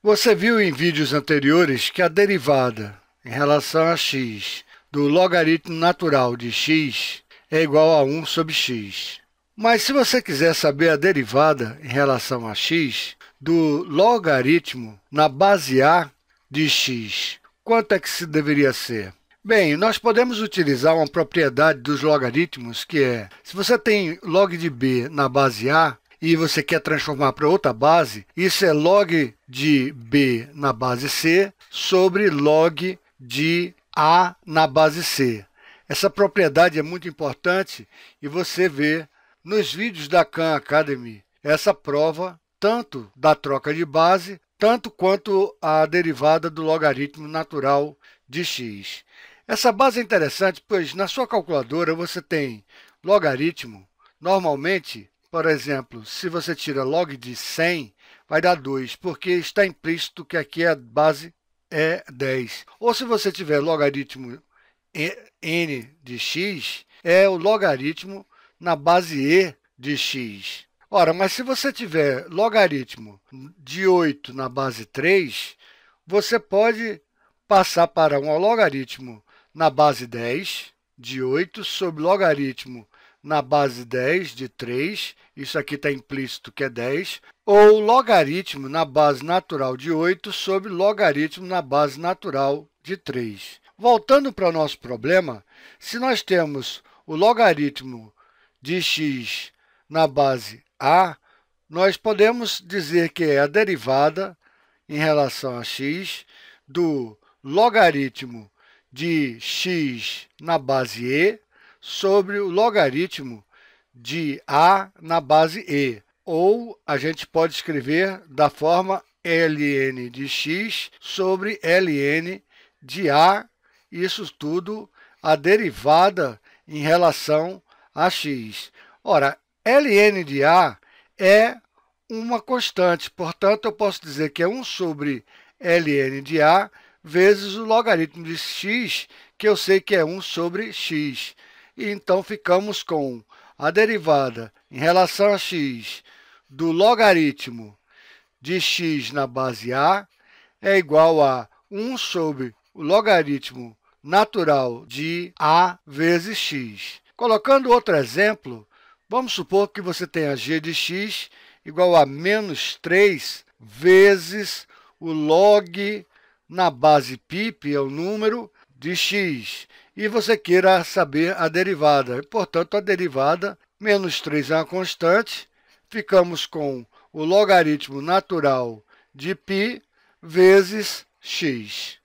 Você viu em vídeos anteriores que a derivada em relação a x do logaritmo natural de x é igual a 1 sobre x. Mas se você quiser saber a derivada em relação a x do logaritmo na base a de x, quanto é que se deveria ser? Bem, nós podemos utilizar uma propriedade dos logaritmos que é, se você tem log de b na base a, e você quer transformar para outra base, isso é log de B na base C sobre log de A na base C. Essa propriedade é muito importante e você vê nos vídeos da Khan Academy essa prova tanto da troca de base, tanto quanto a derivada do logaritmo natural de x. Essa base é interessante, pois na sua calculadora você tem logaritmo, normalmente por exemplo, se você tira log de 100, vai dar 2, porque está implícito que aqui a base é 10. Ou se você tiver logaritmo n de x, é o logaritmo na base e de x. Ora, mas se você tiver logaritmo de 8 na base 3, você pode passar para um logaritmo na base 10 de 8 sobre logaritmo na base 10 de 3, isso aqui está implícito que é 10, ou logaritmo na base natural de 8 sobre logaritmo na base natural de 3. Voltando para o nosso problema, se nós temos o logaritmo de x na base a, nós podemos dizer que é a derivada em relação a x do logaritmo de x na base e sobre o logaritmo de A na base E. Ou a gente pode escrever da forma ln de x sobre ln de A, isso tudo a derivada em relação a x. Ora, ln de A é uma constante, portanto, eu posso dizer que é 1 sobre ln de A vezes o logaritmo de x, que eu sei que é 1 sobre x. E então ficamos com a derivada em relação a x do logaritmo de x na base a é igual a 1 sobre o logaritmo natural de a vezes x. Colocando outro exemplo, vamos supor que você tenha g de x igual a menos 3 vezes o log na base π, é o número, de x e você queira saber a derivada. Portanto, a derivada, menos 3 é uma constante, ficamos com o logaritmo natural de π vezes x.